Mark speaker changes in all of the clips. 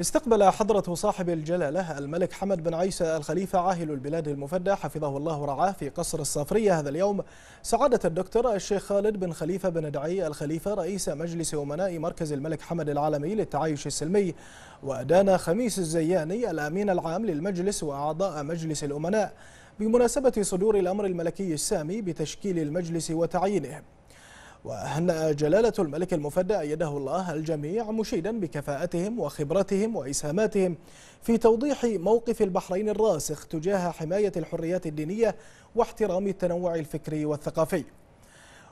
Speaker 1: استقبل حضرة صاحب الجلالة الملك حمد بن عيسى الخليفة عاهل البلاد المفدى حفظه الله ورعاه في قصر الصافرية هذا اليوم سعادة الدكتور الشيخ خالد بن خليفة بن دعي الخليفة رئيس مجلس أمناء مركز الملك حمد العالمي للتعايش السلمي وأدان خميس الزياني الأمين العام للمجلس وأعضاء مجلس الأمناء بمناسبة صدور الأمر الملكي السامي بتشكيل المجلس وتعيينه وهنأ جلالة الملك المفدى أيده الله الجميع مشيدا بكفاءتهم وخبرتهم وإسهاماتهم في توضيح موقف البحرين الراسخ تجاه حماية الحريات الدينية واحترام التنوع الفكري والثقافي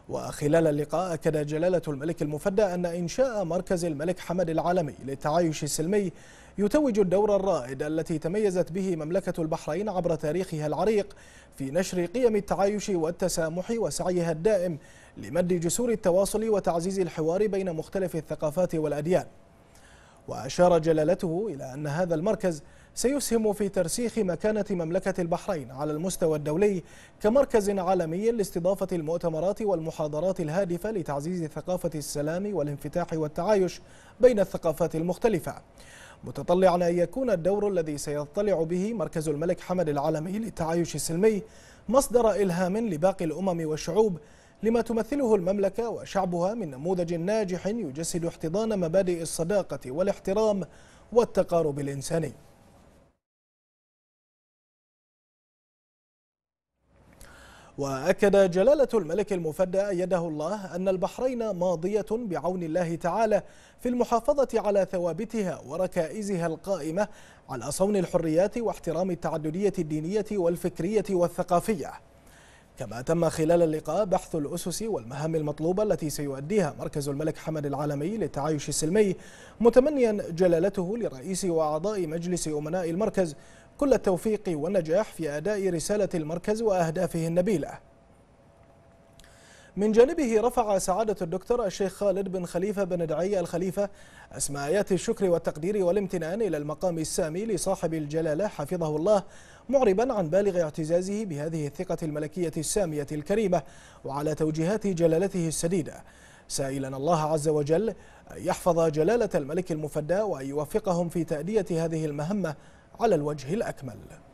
Speaker 1: وخلال اللقاء أكد جلالة الملك المفدى أن إنشاء مركز الملك حمد العالمي للتعايش السلمي يتوج الدور الرائد التي تميزت به مملكة البحرين عبر تاريخها العريق في نشر قيم التعايش والتسامح وسعيها الدائم لمد جسور التواصل وتعزيز الحوار بين مختلف الثقافات والأديان وأشار جلالته إلى أن هذا المركز سيسهم في ترسيخ مكانة مملكة البحرين على المستوى الدولي كمركز عالمي لاستضافة المؤتمرات والمحاضرات الهادفة لتعزيز ثقافة السلام والانفتاح والتعايش بين الثقافات المختلفة متطلعا أن يكون الدور الذي سيطلع به مركز الملك حمد العالمي للتعايش السلمي مصدر إلهام لباقي الأمم والشعوب لما تمثله المملكة وشعبها من نموذج ناجح يجسد احتضان مبادئ الصداقة والاحترام والتقارب الإنساني وأكد جلالة الملك المفدى أيده الله أن البحرين ماضية بعون الله تعالى في المحافظة على ثوابتها وركائزها القائمة على صون الحريات واحترام التعددية الدينية والفكرية والثقافية كما تم خلال اللقاء بحث الأسس والمهام المطلوبة التي سيؤديها مركز الملك حمد العالمي للتعايش السلمي متمنيا جلالته لرئيس وأعضاء مجلس أمناء المركز كل التوفيق والنجاح في أداء رسالة المركز وأهدافه النبيلة من جانبه رفع سعادة الدكتور الشيخ خالد بن خليفة بن دعي الخليفة أسماء آيات الشكر والتقدير والامتنان إلى المقام السامي لصاحب الجلالة حفظه الله معربا عن بالغ اعتزازه بهذه الثقة الملكية السامية الكريمة وعلى توجيهات جلالته السديدة سائلا الله عز وجل أن يحفظ جلالة الملك المفدى وأن يوفقهم في تأدية هذه المهمة على الوجه الأكمل